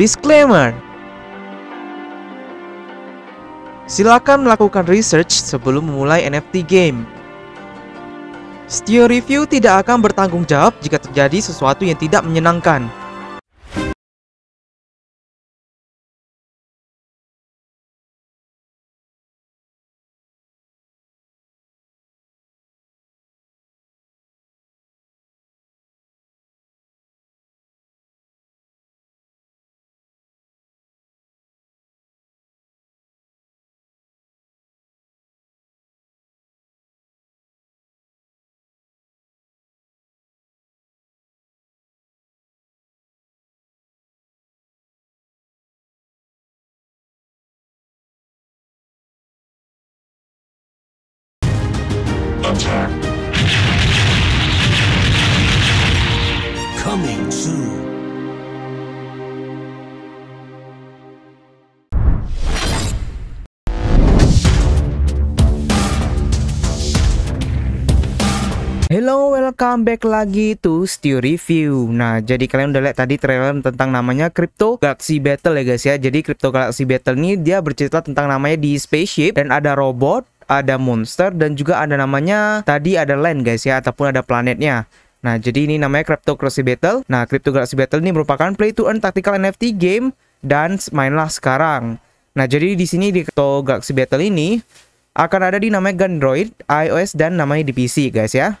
Disclaimer Silakan melakukan research sebelum memulai NFT game. Steer Review tidak akan bertanggung jawab jika terjadi sesuatu yang tidak menyenangkan. Hello, welcome back lagi to Stew Review. Nah, jadi kalian udah lihat tadi trailer tentang namanya Crypto Galaxy Battle ya guys ya. Jadi Crypto Galaxy Battle ini dia bercerita tentang namanya di spaceship dan ada robot, ada monster dan juga ada namanya tadi ada land guys ya ataupun ada planetnya. Nah, jadi ini namanya Crypto Galaxy Battle. Nah, Crypto Galaxy Battle ini merupakan play to earn tactical NFT game dan mainlah sekarang. Nah, jadi di sini di Crypto Galaxy Battle ini akan ada di namanya Android, iOS dan namanya di PC guys ya.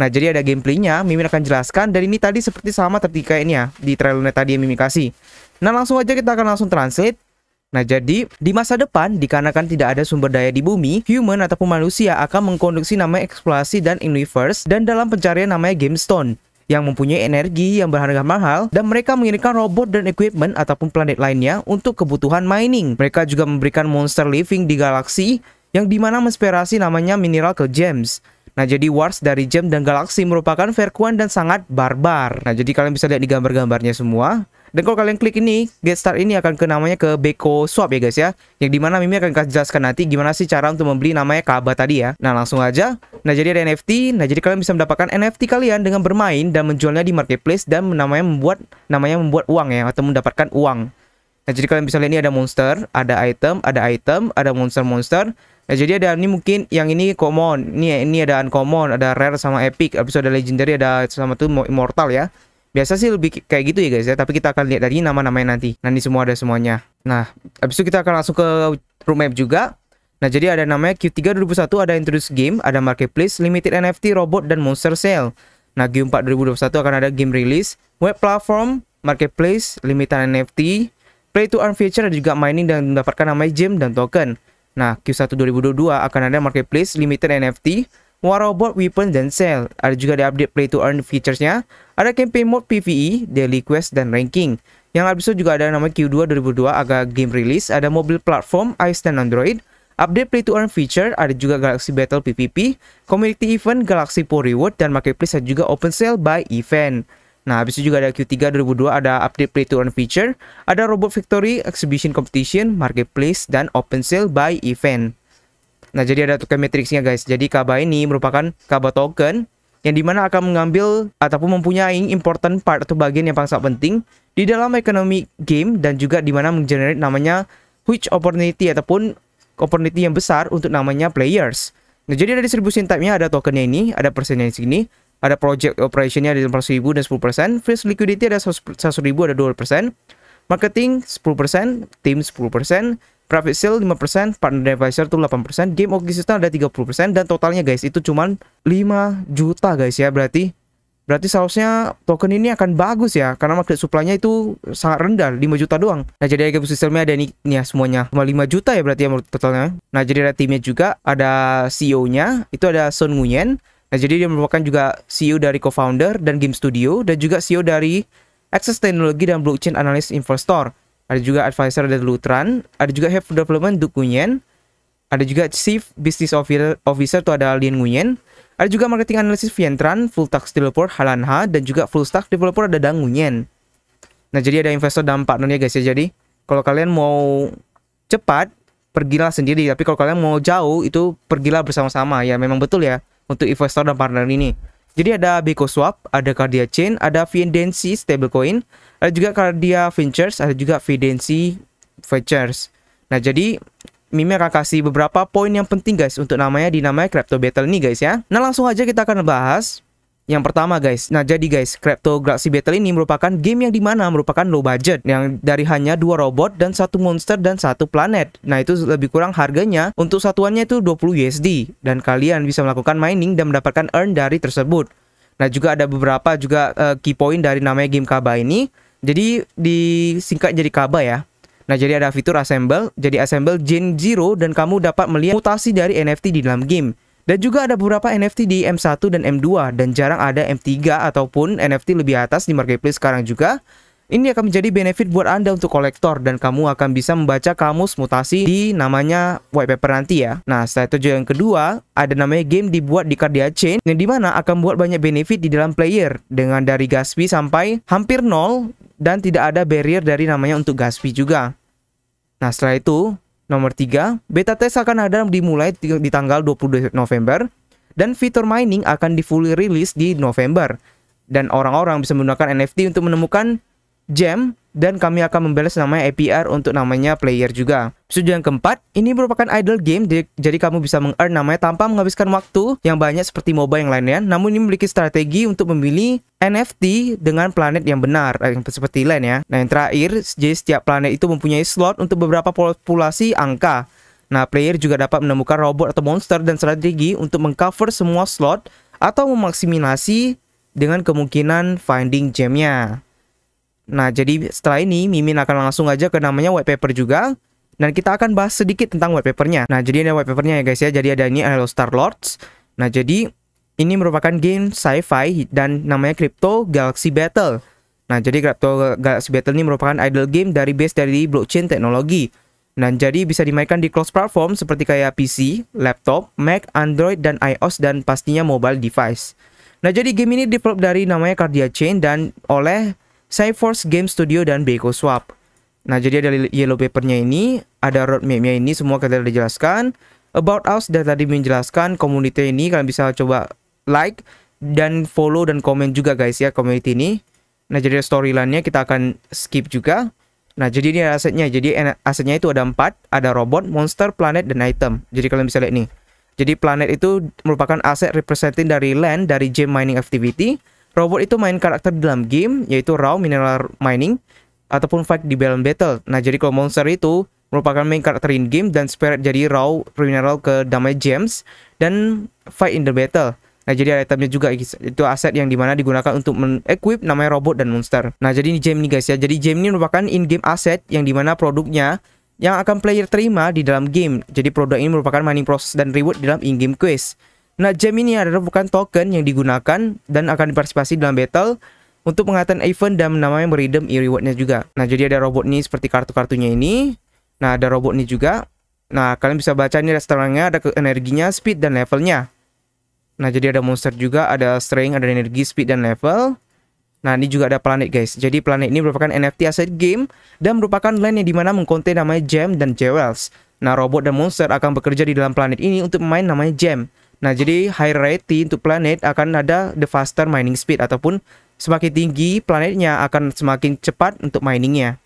Nah, jadi ada gameplaynya, Mimin akan jelaskan. Dan ini tadi seperti sama ketika ini ya, di trailernya tadi yang Mimin kasih. Nah, langsung aja kita akan langsung translate. Nah, jadi di masa depan, dikarenakan tidak ada sumber daya di bumi, human ataupun manusia akan mengkonduksi nama eksplorasi dan universe dan dalam pencarian namanya Game Stone yang mempunyai energi yang berharga mahal dan mereka mengirimkan robot dan equipment ataupun planet lainnya untuk kebutuhan mining. Mereka juga memberikan monster living di galaksi yang dimana menspirasi namanya mineral ke gems. Nah, jadi Wars dari Jam dan Galaksi merupakan verkuan dan sangat barbar. Nah, jadi kalian bisa lihat di gambar-gambarnya semua. Dan kalau kalian klik ini, get start ini akan ke namanya ke Beko Swap ya guys ya. Yang dimana Mimi akan kasih jelaskan nanti gimana sih cara untuk membeli namanya Kaaba tadi ya. Nah langsung aja. Nah jadi ada NFT. Nah jadi kalian bisa mendapatkan NFT kalian dengan bermain dan menjualnya di marketplace dan namanya membuat namanya membuat uang ya atau mendapatkan uang. Nah jadi kalian bisa lihat ini ada monster, ada item, ada item, ada monster-monster. Ya, jadi ada ini mungkin yang ini common, ini ini ada uncommon, ada rare sama epic, habis ada legendary, ada sama tuh immortal ya. Biasa sih lebih kayak gitu ya guys ya, tapi kita akan lihat dari nama-namanya nanti. Nanti semua ada semuanya. Nah, habis itu kita akan langsung ke room map juga. Nah, jadi ada namanya Q3 2021 ada introduce game, ada marketplace, limited NFT, robot dan monster sale. Nah, Q4 2021 akan ada game release, web platform, marketplace, limited NFT, play to earn feature dan juga mining dan mendapatkan namanya gem dan token. Nah, Q1 2022 akan ada marketplace limited NFT, war robot, Weapon dan Sale. Ada juga ada update play to earn featuresnya, ada campaign mode PvE, daily quest dan ranking. Yang habis itu juga ada nama Q2 2022. agak game rilis, ada mobile platform iOS dan Android, update play to earn feature, ada juga Galaxy Battle PvP, community event Galaxy Pro Reward dan marketplace dan juga open sale by event. Nah, habis itu juga ada Q3 2002 ada update play to earn feature, ada Robot victory Exhibition Competition, Marketplace, dan Open Sale by Event. Nah, jadi ada token matrixnya guys. Jadi KABA ini merupakan KABA token yang dimana akan mengambil ataupun mempunyai important part atau bagian yang sangat penting di dalam ekonomi game dan juga dimana menggenerate namanya which opportunity ataupun opportunity yang besar untuk namanya players. Nah, jadi ada distribution type-nya, ada tokennya ini, ada persennya di sini, ada project operationnya ada 500 ribu dan 10%, freeze liquidity ada 100 ribu ada 2%, marketing 10%, team 10%, profit sale 5%, partner advisor itu 8%, game system ada 30% dan totalnya guys itu cuman 5 juta guys ya berarti berarti seharusnya token ini akan bagus ya karena market supply-nya itu sangat rendah 5 juta doang nah jadi harga ekosistemnya ada ini ya semuanya cuma 5 juta ya berarti ya totalnya nah jadi ada timnya juga ada CEO-nya itu ada Sun Nguyen Nah, jadi dia merupakan juga CEO dari co-founder dan game studio dan juga CEO dari Access Technology dan Blockchain Analyst Investor. Ada juga advisor dari Lutran, ada juga head of development Duk Nguyen, ada juga chief business officer, officer tuh ada Lien Nguyen, ada juga marketing analysis Vientran, full tax developer Halan Ha dan juga full stack developer ada Dang Nguyen. Nah, jadi ada investor dan partnernya guys ya. Jadi, kalau kalian mau cepat, pergilah sendiri, tapi kalau kalian mau jauh itu pergilah bersama-sama ya. Memang betul ya untuk investor dan partner ini. Jadi ada Beko Swap, ada Cardia Chain, ada Fidensi Stablecoin, ada juga Cardia Ventures, ada juga Fidensi Ventures. Nah, jadi Mimi akan kasih beberapa poin yang penting guys untuk namanya di namanya crypto battle ini guys ya. Nah, langsung aja kita akan bahas yang pertama guys, nah jadi guys, Crypto Galaxy Battle ini merupakan game yang dimana merupakan low budget yang dari hanya dua robot dan satu monster dan satu planet. Nah itu lebih kurang harganya untuk satuannya itu 20 USD dan kalian bisa melakukan mining dan mendapatkan earn dari tersebut. Nah juga ada beberapa juga uh, key point dari namanya game Kaba ini. Jadi disingkat jadi Kaba ya. Nah, jadi ada fitur assemble, jadi assemble Gen Zero dan kamu dapat melihat mutasi dari NFT di dalam game. Dan juga ada beberapa NFT di M1 dan M2 dan jarang ada M3 ataupun NFT lebih atas di marketplace sekarang juga. Ini akan menjadi benefit buat Anda untuk kolektor dan kamu akan bisa membaca kamus mutasi di namanya white paper nanti ya. Nah, setelah itu yang kedua, ada namanya game dibuat di Cardia Chain yang dimana akan buat banyak benefit di dalam player dengan dari gas fee sampai hampir nol dan tidak ada barrier dari namanya untuk gas fee juga. Nah, setelah itu, Nomor 3, beta test akan ada dimulai di tanggal 20 November dan fitur mining akan di fully release di November. Dan orang-orang bisa menggunakan NFT untuk menemukan jam dan kami akan membalas namanya APR untuk namanya player juga. Setuju yang keempat, ini merupakan idle game, jadi kamu bisa meng-earn namanya tanpa menghabiskan waktu yang banyak seperti MOBA yang lainnya. Namun ini memiliki strategi untuk memilih NFT dengan planet yang benar, eh, seperti land ya. Nah yang terakhir, jadi setiap planet itu mempunyai slot untuk beberapa populasi angka. Nah, player juga dapat menemukan robot atau monster dan strategi untuk mengcover semua slot atau memaksimasi dengan kemungkinan finding gemnya. Nah, jadi setelah ini Mimin akan langsung aja ke namanya white paper juga dan kita akan bahas sedikit tentang white papernya. Nah, jadi ini white papernya ya guys ya. Jadi ada ini Hello Star Lords. Nah, jadi ini merupakan game sci-fi dan namanya Crypto Galaxy Battle. Nah, jadi Crypto Galaxy Battle ini merupakan idle game dari base dari blockchain teknologi. Nah, jadi bisa dimainkan di cross platform seperti kayak PC, laptop, Mac, Android dan iOS dan pastinya mobile device. Nah, jadi game ini develop dari namanya Cardia Chain dan oleh Cyforce Game Studio dan Beko Swap. Nah, jadi ada yellow papernya ini, ada roadmapnya ini, semua kalian sudah jelaskan. About Us sudah tadi menjelaskan community ini, kalian bisa coba like dan follow dan komen juga guys ya community ini. Nah, jadi storyline-nya kita akan skip juga. Nah, jadi ini asetnya. Jadi asetnya itu ada empat, ada robot, monster, planet, dan item. Jadi kalian bisa lihat nih. Jadi planet itu merupakan aset representing dari land dari gem mining activity. Robot itu main karakter di dalam game, yaitu Raw Mineral Mining, ataupun Fight di Balance Battle. Nah, jadi kalau monster itu merupakan main karakter in-game dan spirit jadi Raw Mineral ke damage Gems dan Fight in the Battle. Nah, jadi ada itemnya juga itu aset yang dimana digunakan untuk men-equip namanya robot dan monster. Nah, jadi ini gem nih guys ya. Jadi gem ini merupakan in-game aset yang dimana produknya yang akan player terima di dalam game. Jadi produk ini merupakan mining proses dan reward di dalam in-game quest. Nah, gem ini adalah bukan token yang digunakan dan akan dipartisipasi dalam battle untuk penghatan event dan namanya meridem e-rewardnya juga. Nah, jadi ada robot ini seperti kartu-kartunya ini. Nah, ada robot ini juga. Nah, kalian bisa baca ini ada ada energinya, speed, dan levelnya. Nah, jadi ada monster juga, ada strength, ada energi, speed, dan level. Nah, ini juga ada planet, guys. Jadi, planet ini merupakan NFT aset game dan merupakan land yang dimana mengkonten namanya gem dan jewels. Nah, robot dan monster akan bekerja di dalam planet ini untuk main namanya gem. Nah, jadi high rate untuk planet akan ada the faster mining speed ataupun semakin tinggi planetnya akan semakin cepat untuk miningnya.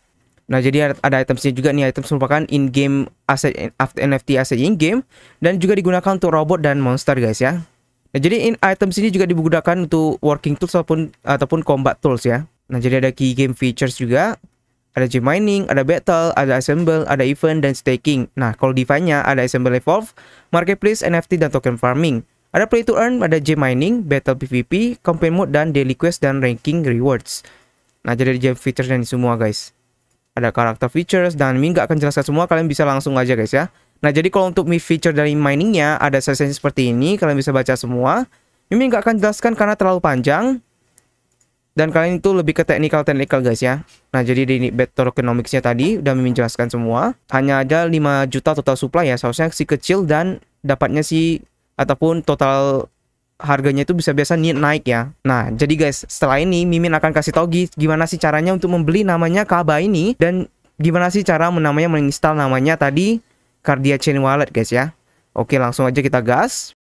Nah, jadi ada itemsnya juga nih. items merupakan in-game asset NFT asset in-game dan juga digunakan untuk robot dan monster guys ya. Nah, jadi in items ini juga digunakan untuk working tools ataupun ataupun combat tools ya. Nah, jadi ada key game features juga. Ada gem mining, ada battle, ada assemble, ada event dan staking. Nah, kalau divanya nya ada assemble evolve, marketplace, NFT, dan token farming. Ada play to earn, ada gem mining, battle PvP, campaign mode, dan daily quest, dan ranking rewards. Nah, jadi game features dan semua guys. Ada karakter features, dan ini nggak akan jelaskan semua, kalian bisa langsung aja guys ya. Nah, jadi kalau untuk Mi feature dari miningnya, ada sesi seperti ini, kalian bisa baca semua. Mimin nggak akan jelaskan karena terlalu panjang dan kalian itu lebih ke technical technical guys ya. Nah, jadi di battle economics-nya tadi udah menjelaskan semua. Hanya ada 5 juta total supply ya, seharusnya si kecil dan dapatnya si ataupun total harganya itu bisa biasa naik ya. Nah, jadi guys, setelah ini Mimin akan kasih tau gimana sih caranya untuk membeli namanya Kaba ini dan gimana sih cara menamanya menginstal namanya tadi Cardia Chain Wallet guys ya. Oke, langsung aja kita gas.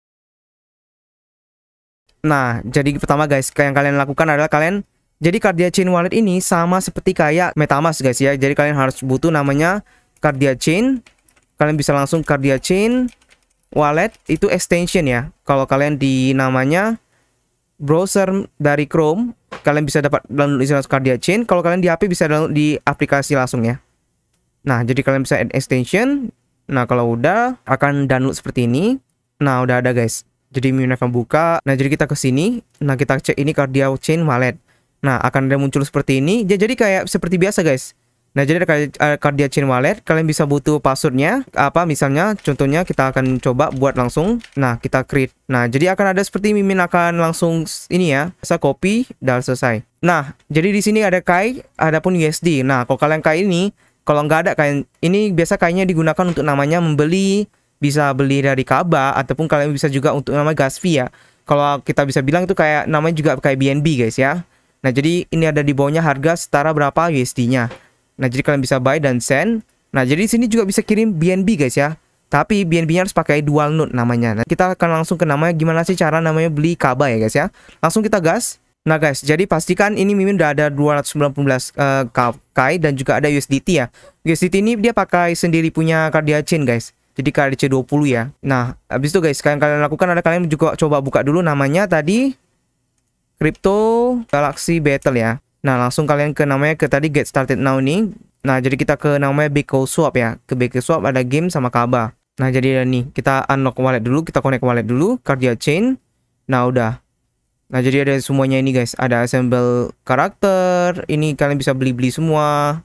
Nah, jadi pertama guys, yang kalian lakukan adalah kalian jadi Cardia Chain Wallet ini sama seperti kayak MetaMask guys ya. Jadi kalian harus butuh namanya Cardia Chain. Kalian bisa langsung Cardia Chain Wallet itu extension ya. Kalau kalian di namanya browser dari Chrome, kalian bisa dapat download install Cardia Chain. Kalau kalian di HP bisa download di aplikasi langsung ya. Nah, jadi kalian bisa add extension. Nah, kalau udah akan download seperti ini. Nah, udah ada guys. Jadi yang buka, Nah, jadi kita ke sini. Nah, kita cek ini Cardia chain wallet. Nah, akan ada muncul seperti ini. Ya, jadi kayak seperti biasa, guys. Nah, jadi ada eh, chain wallet. Kalian bisa butuh passwordnya. Apa misalnya, contohnya kita akan coba buat langsung. Nah, kita create. Nah, jadi akan ada seperti mimin akan langsung ini ya. Saya copy dan selesai. Nah, jadi di sini ada KAI, ada pun USD. E nah, kalau kalian KAI ini, kalau nggak ada kain, ini biasa kainnya digunakan untuk namanya membeli bisa beli dari Kaba ataupun kalian bisa juga untuk nama Gasfi ya. Kalau kita bisa bilang itu kayak namanya juga kayak BNB guys ya. Nah, jadi ini ada di bawahnya harga setara berapa USD-nya. Nah, jadi kalian bisa buy dan send. Nah, jadi sini juga bisa kirim BNB guys ya. Tapi BNB-nya harus pakai dual node namanya. Nah, kita akan langsung ke namanya gimana sih cara namanya beli Kaba ya guys ya. Langsung kita gas. Nah guys, jadi pastikan ini Mimin udah ada 219 uh, eh, Kai dan juga ada USDT ya. USDT ini dia pakai sendiri punya Cardia Chain guys jadi KDC20 ya nah habis itu guys kalian kalian lakukan ada kalian juga coba buka dulu namanya tadi crypto galaxy battle ya nah langsung kalian ke namanya ke tadi get started now nih nah jadi kita ke namanya Beko Swap ya ke Beko Swap ada game sama Kaba nah jadi ada nih kita unlock wallet dulu kita connect wallet dulu Cardia Chain nah udah Nah, jadi ada semuanya ini guys. Ada assemble karakter, ini kalian bisa beli-beli semua.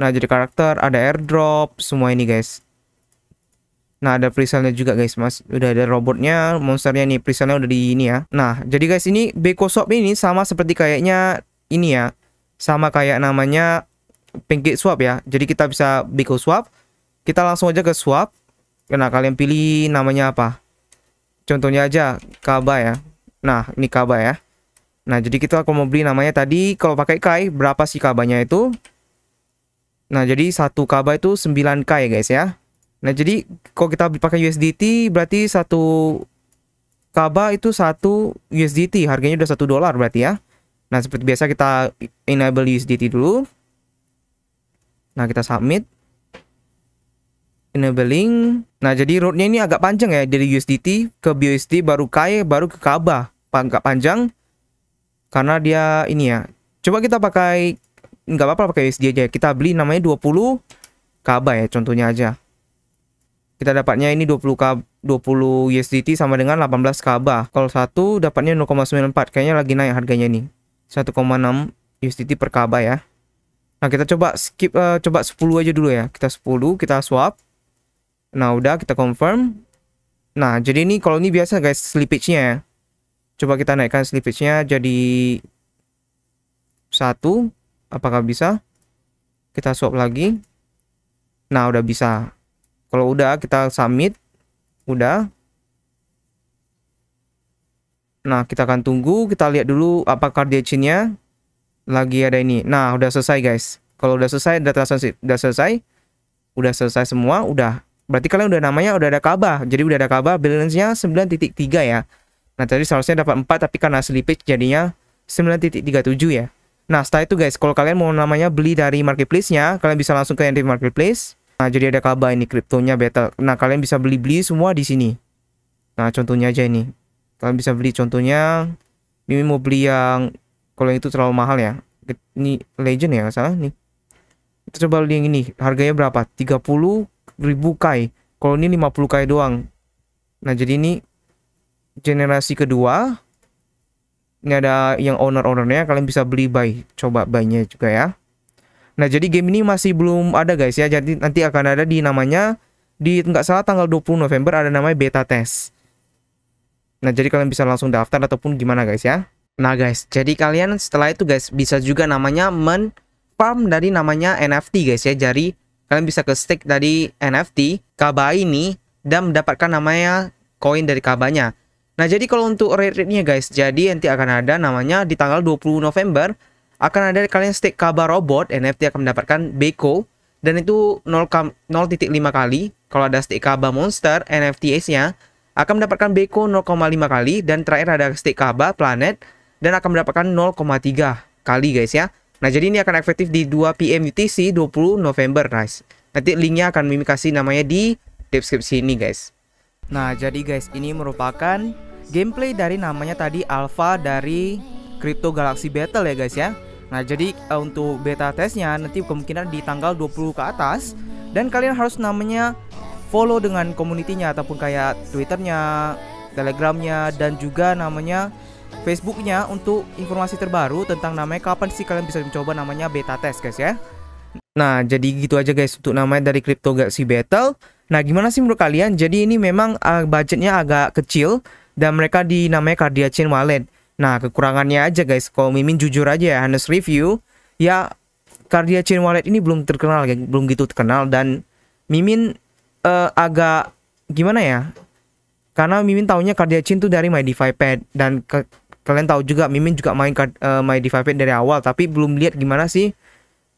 Nah, jadi karakter, ada airdrop, semua ini guys. Nah, ada presale juga guys, Mas. Udah ada robotnya, monsternya nih, presale udah di ini ya. Nah, jadi guys ini Beko Shop ini sama seperti kayaknya ini ya. Sama kayak namanya pinkit Swap ya. Jadi kita bisa Beko Swap. Kita langsung aja ke swap. Nah, kalian pilih namanya apa? Contohnya aja Kaba ya. Nah, ini Kaba ya. Nah, jadi kita kalau mau beli namanya tadi kalau pakai Kai berapa sih kabanya itu? Nah, jadi satu Kaba itu 9K ya guys ya. Nah, jadi kalau kita pakai USDT berarti satu kaba itu satu USDT, harganya udah satu dolar berarti ya. Nah, seperti biasa kita enable USDT dulu. Nah, kita submit. Enabling. Nah, jadi rootnya ini agak panjang ya dari USDT ke BUSD baru KAI e, baru ke kaba. Agak panjang karena dia ini ya. Coba kita pakai nggak apa-apa pakai USD aja. Kita beli namanya 20 kaba ya contohnya aja kita dapatnya ini 20 k 20 USDT sama dengan 18 kaba. Kalau satu dapatnya 0,94. Kayaknya lagi naik harganya nih. 1,6 USDT per kaba ya. Nah, kita coba skip uh, coba 10 aja dulu ya. Kita 10, kita swap. Nah, udah kita confirm. Nah, jadi ini kalau ini biasa guys slippage-nya ya. Coba kita naikkan slippage-nya jadi satu apakah bisa? Kita swap lagi. Nah, udah bisa kalau udah kita submit udah nah kita akan tunggu kita lihat dulu apakah nya lagi ada ini nah udah selesai guys kalau udah selesai data transaksi udah selesai udah selesai semua udah berarti kalian udah namanya udah ada kabah jadi udah ada kabah balance-nya 9.3 ya nah tadi seharusnya dapat 4 tapi karena slippage jadinya 9.37 ya nah setelah itu guys kalau kalian mau namanya beli dari marketplace-nya kalian bisa langsung ke di marketplace Nah, jadi ada kaba ini kriptonya battle. Nah, kalian bisa beli-beli semua di sini. Nah, contohnya aja ini. Kalian bisa beli contohnya Mimi mau beli yang kalau yang itu terlalu mahal ya. Ini legend ya, enggak salah nih. Kita coba beli yang ini. Harganya berapa? puluh ribu kai. Kalau ini 50 kai doang. Nah, jadi ini generasi kedua. Ini ada yang owner-ownernya. Kalian bisa beli buy. Coba buy-nya juga ya. Nah, jadi game ini masih belum ada guys ya. Jadi nanti akan ada di namanya di nggak salah tanggal 20 November ada namanya beta test. Nah, jadi kalian bisa langsung daftar ataupun gimana guys ya. Nah, guys, jadi kalian setelah itu guys bisa juga namanya men farm dari namanya NFT guys ya. Jadi kalian bisa ke stake dari NFT Kaba ini dan mendapatkan namanya koin dari kabanya. Nah, jadi kalau untuk rate-nya guys, jadi nanti akan ada namanya di tanggal 20 November akan ada kalian stake kaba robot NFT akan mendapatkan Beko dan itu 0,5 kali kalau ada stake kabar monster NFTs nya akan mendapatkan Beko 0,5 kali dan terakhir ada stake kaba planet dan akan mendapatkan 0,3 kali guys ya nah jadi ini akan efektif di 2 PM UTC 20 November guys nanti linknya akan Mimi kasih namanya di deskripsi ini guys nah jadi guys ini merupakan gameplay dari namanya tadi alpha dari Crypto Galaxy Battle ya guys ya Nah, jadi uh, untuk beta testnya nanti kemungkinan di tanggal 20 ke atas dan kalian harus namanya follow dengan community ataupun kayak Twitternya, Telegramnya dan juga namanya Facebooknya untuk informasi terbaru tentang namanya kapan sih kalian bisa mencoba namanya beta test guys ya. Nah, jadi gitu aja guys untuk namanya dari Crypto Galaxy Battle. Nah, gimana sih menurut kalian? Jadi ini memang uh, budgetnya agak kecil dan mereka dinamai Cardia Chain Wallet. Nah, kekurangannya aja guys, kalau Mimin jujur aja ya, honest review, ya Cardia Chain Wallet ini belum terkenal, ya, belum gitu terkenal dan Mimin uh, agak gimana ya? Karena Mimin taunya Cardia Chain tuh dari MyDefi Pad dan ke kalian tahu juga Mimin juga main card, uh, eh, MyDefi Pad dari awal tapi belum lihat gimana sih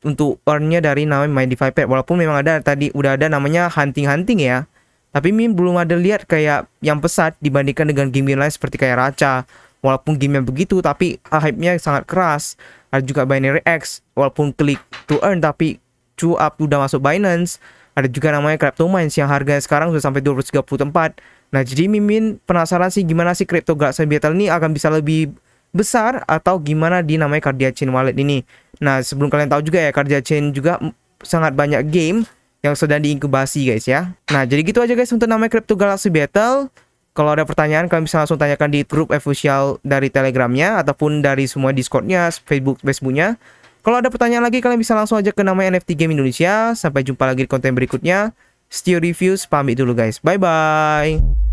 untuk earnnya dari nama MyDefi Pad walaupun memang ada tadi udah ada namanya hunting-hunting ya. Tapi Mimin belum ada lihat kayak yang pesat dibandingkan dengan game-game lain seperti kayak Raca walaupun gamenya begitu tapi ah, hype-nya sangat keras ada juga Binary X walaupun klik to earn tapi chew up udah masuk Binance ada juga namanya crypto mines yang harganya sekarang sudah sampai 234 nah jadi Mimin penasaran sih gimana sih crypto Galaxy battle ini akan bisa lebih besar atau gimana di namanya Cardia Chain Wallet ini nah sebelum kalian tahu juga ya Cardia Chain juga sangat banyak game yang sedang diinkubasi guys ya nah jadi gitu aja guys untuk namanya crypto Galaxy Battle kalau ada pertanyaan kalian bisa langsung tanyakan di grup official dari Telegramnya ataupun dari semua Discordnya, Facebook, Facebooknya. Kalau ada pertanyaan lagi kalian bisa langsung aja ke nama NFT Game Indonesia. Sampai jumpa lagi di konten berikutnya. Steel Reviews pamit dulu guys. Bye bye.